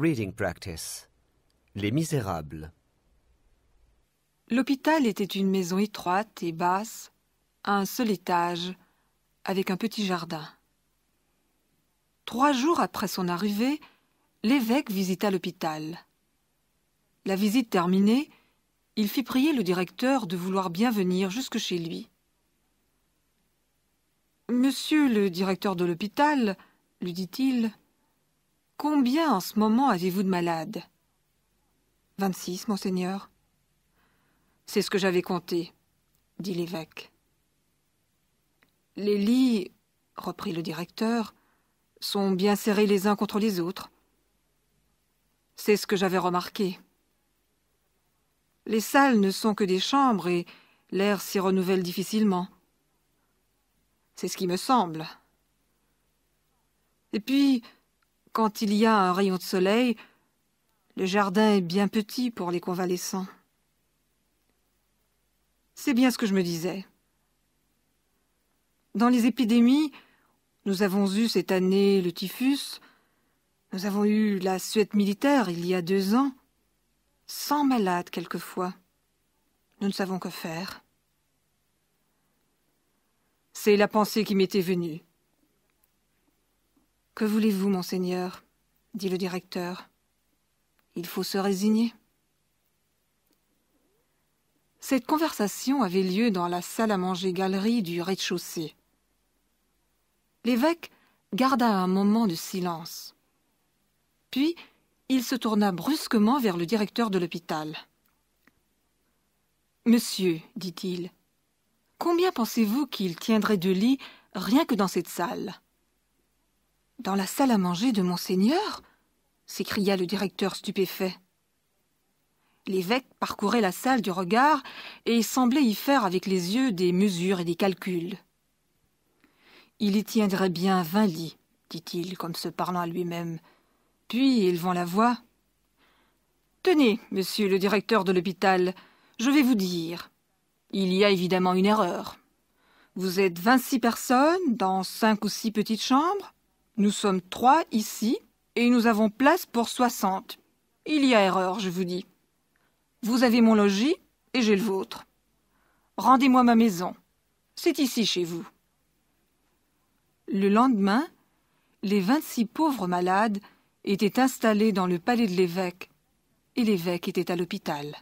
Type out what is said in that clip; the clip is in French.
Reading Practice. Les Misérables. L'hôpital était une maison étroite et basse, à un seul étage, avec un petit jardin. Trois jours après son arrivée, l'évêque visita l'hôpital. La visite terminée, il fit prier le directeur de vouloir bien venir jusque chez lui. Monsieur le directeur de l'hôpital, lui dit-il, Combien en ce moment avez-vous de malades Vingt-six, monseigneur. C'est ce que j'avais compté, dit l'évêque. Les lits, reprit le directeur, sont bien serrés les uns contre les autres. C'est ce que j'avais remarqué. Les salles ne sont que des chambres et l'air s'y renouvelle difficilement. C'est ce qui me semble. Et puis, quand il y a un rayon de soleil, le jardin est bien petit pour les convalescents. C'est bien ce que je me disais. Dans les épidémies, nous avons eu cette année le typhus, nous avons eu la suette militaire il y a deux ans, sans malades quelquefois. Nous ne savons que faire. C'est la pensée qui m'était venue. Que voulez-vous, monseigneur dit le directeur. Il faut se résigner. Cette conversation avait lieu dans la salle à manger galerie du rez-de-chaussée. L'évêque garda un moment de silence. Puis il se tourna brusquement vers le directeur de l'hôpital. Monsieur, dit-il, combien pensez-vous qu'il tiendrait de lit rien que dans cette salle dans la salle à manger de monseigneur s'écria le directeur stupéfait. L'évêque parcourait la salle du regard et semblait y faire avec les yeux des mesures et des calculs. Il y tiendrait bien vingt lits, dit-il, comme se parlant à lui-même. Puis, élevant la voix Tenez, monsieur le directeur de l'hôpital, je vais vous dire. Il y a évidemment une erreur. Vous êtes vingt-six personnes dans cinq ou six petites chambres. Nous sommes trois ici et nous avons place pour soixante. Il y a erreur, je vous dis. Vous avez mon logis et j'ai le vôtre. Rendez-moi ma maison. C'est ici chez vous. Le lendemain, les vingt-six pauvres malades étaient installés dans le palais de l'évêque, et l'évêque était à l'hôpital.